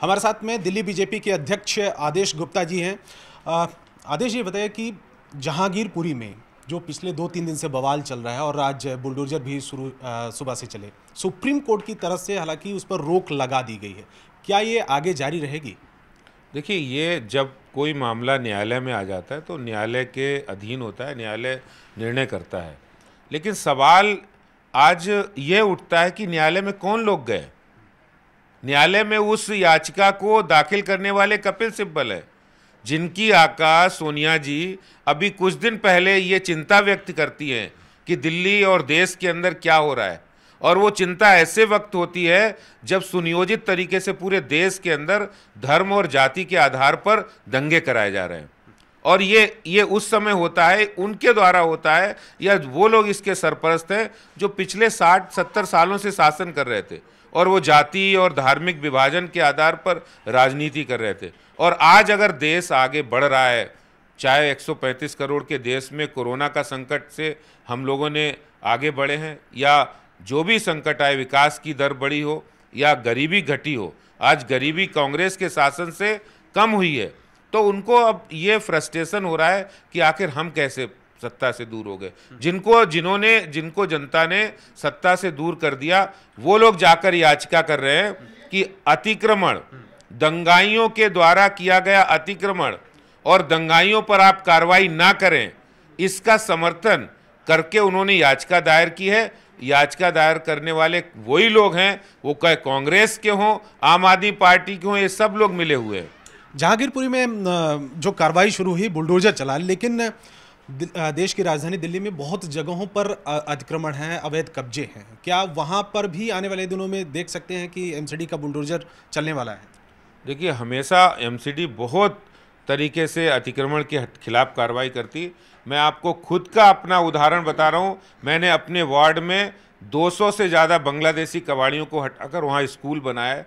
हमारे साथ में दिल्ली बीजेपी के अध्यक्ष आदेश गुप्ता जी हैं आदेश जी बताइए कि जहांगीरपुरी में जो पिछले दो तीन दिन से बवाल चल रहा है और आज बुलडोजर भी शुरू सुबह से चले सुप्रीम कोर्ट की तरफ से हालांकि उस पर रोक लगा दी गई है क्या ये आगे जारी रहेगी देखिए ये जब कोई मामला न्यायालय में आ जाता है तो न्यायालय के अधीन होता है न्यायालय निर्णय करता है लेकिन सवाल आज ये उठता है कि न्यायालय में कौन लोग गए न्यायालय में उस याचिका को दाखिल करने वाले कपिल सिब्बल है जिनकी आका सोनिया जी अभी कुछ दिन पहले ये चिंता व्यक्त करती हैं कि दिल्ली और देश के अंदर क्या हो रहा है और वो चिंता ऐसे वक्त होती है जब सुनियोजित तरीके से पूरे देश के अंदर धर्म और जाति के आधार पर दंगे कराए जा रहे हैं और ये ये उस समय होता है उनके द्वारा होता है या वो लोग इसके सरपरस्त हैं जो पिछले साठ सत्तर सालों से शासन कर रहे थे और वो जाति और धार्मिक विभाजन के आधार पर राजनीति कर रहे थे और आज अगर देश आगे बढ़ रहा है चाहे 135 करोड़ के देश में कोरोना का संकट से हम लोगों ने आगे बढ़े हैं या जो भी संकट आए विकास की दर बढ़ी हो या गरीबी घटी हो आज गरीबी कांग्रेस के शासन से कम हुई है तो उनको अब ये फ्रस्ट्रेशन हो रहा है कि आखिर हम कैसे सत्ता से दूर हो गए जिनको जिन्होंने जिनको जनता ने सत्ता से दूर कर दिया वो लोग जाकर याचिका कर रहे हैं कि अतिक्रमण दंगाइयों के द्वारा किया गया अतिक्रमण और दंगाइयों पर आप कार्रवाई ना करें इसका समर्थन करके उन्होंने याचिका दायर की है याचिका दायर करने वाले वही लोग हैं वो कहे कांग्रेस के हों आम आदमी पार्टी के हों ये सब लोग मिले हुए हैं जहांगीरपुरी में जो कार्रवाई शुरू हुई बुलडोजर चला लेकिन देश की राजधानी दिल्ली में बहुत जगहों पर अतिक्रमण हैं अवैध कब्जे हैं क्या वहाँ पर भी आने वाले दिनों में देख सकते हैं कि एम का बुलडोजर चलने वाला है देखिए हमेशा एम बहुत तरीके से अतिक्रमण के खिलाफ कार्रवाई करती मैं आपको खुद का अपना उदाहरण बता रहा हूँ मैंने अपने वार्ड में 200 से ज़्यादा बांग्लादेशी कबाड़ियों को हटाकर वहाँ स्कूल बनाया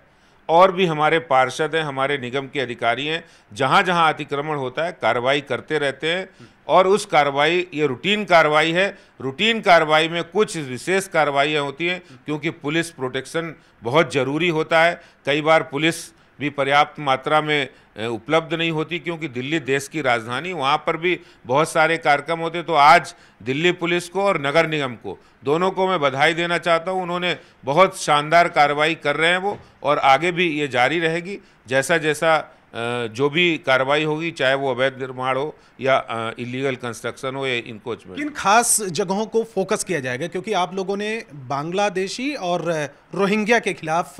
और भी हमारे पार्षद हैं हमारे निगम के अधिकारी हैं जहाँ जहाँ अतिक्रमण होता है कार्रवाई करते रहते हैं और उस कार्रवाई ये रूटीन कार्रवाई है रूटीन कार्रवाई में कुछ विशेष कार्रवाइयाँ होती हैं क्योंकि पुलिस प्रोटेक्शन बहुत ज़रूरी होता है कई बार पुलिस भी पर्याप्त मात्रा में उपलब्ध नहीं होती क्योंकि दिल्ली देश की राजधानी वहाँ पर भी बहुत सारे कार्यक्रम होते तो आज दिल्ली पुलिस को और नगर निगम को दोनों को मैं बधाई देना चाहता हूँ उन्होंने बहुत शानदार कार्रवाई कर रहे हैं वो और आगे भी ये जारी रहेगी जैसा जैसा जो भी कार्रवाई होगी चाहे वो अवैध निर्माण हो या इलीगल कंस्ट्रक्शन हो या इनकोचमेंट किन खास जगहों को फोकस किया जाएगा क्योंकि आप लोगों ने बांग्लादेशी और रोहिंग्या के खिलाफ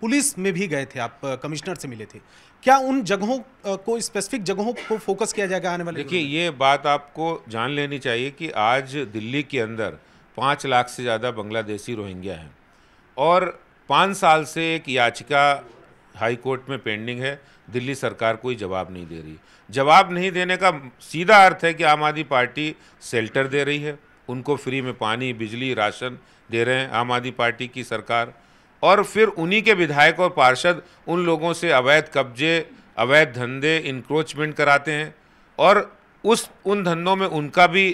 पुलिस में भी गए थे आप कमिश्नर से मिले थे क्या उन जगहों को स्पेसिफिक जगहों को फोकस किया जाएगा आने वाले देखिए ये बात आपको जान लेनी चाहिए कि आज दिल्ली के अंदर पाँच लाख से ज़्यादा बांग्लादेशी रोहिंग्या हैं और पाँच साल से एक याचिका हाई कोर्ट में पेंडिंग है दिल्ली सरकार कोई जवाब नहीं दे रही जवाब नहीं देने का सीधा अर्थ है कि आम आदमी पार्टी सेल्टर दे रही है उनको फ्री में पानी बिजली राशन दे रहे हैं आम आदमी पार्टी की सरकार और फिर उन्हीं के विधायक और पार्षद उन लोगों से अवैध कब्जे अवैध धंधे इंक्रोचमेंट कराते हैं और उस उन धंधों में उनका भी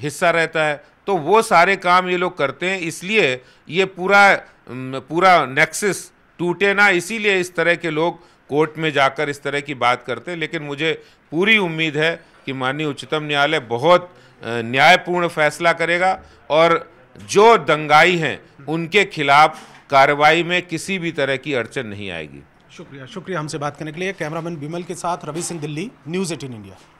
हिस्सा रहता है तो वो सारे काम ये लोग करते हैं इसलिए ये पूरा पूरा नेक्सिस टूटे ना इसीलिए इस तरह के लोग कोर्ट में जाकर इस तरह की बात करते लेकिन मुझे पूरी उम्मीद है कि माननीय उच्चतम न्यायालय बहुत न्यायपूर्ण फैसला करेगा और जो दंगाई हैं उनके खिलाफ कार्रवाई में किसी भी तरह की अड़चन नहीं आएगी शुक्रिया शुक्रिया हमसे बात करने के लिए कैमरामैन बिमल के साथ Ravi Singh Delhi news eighteen India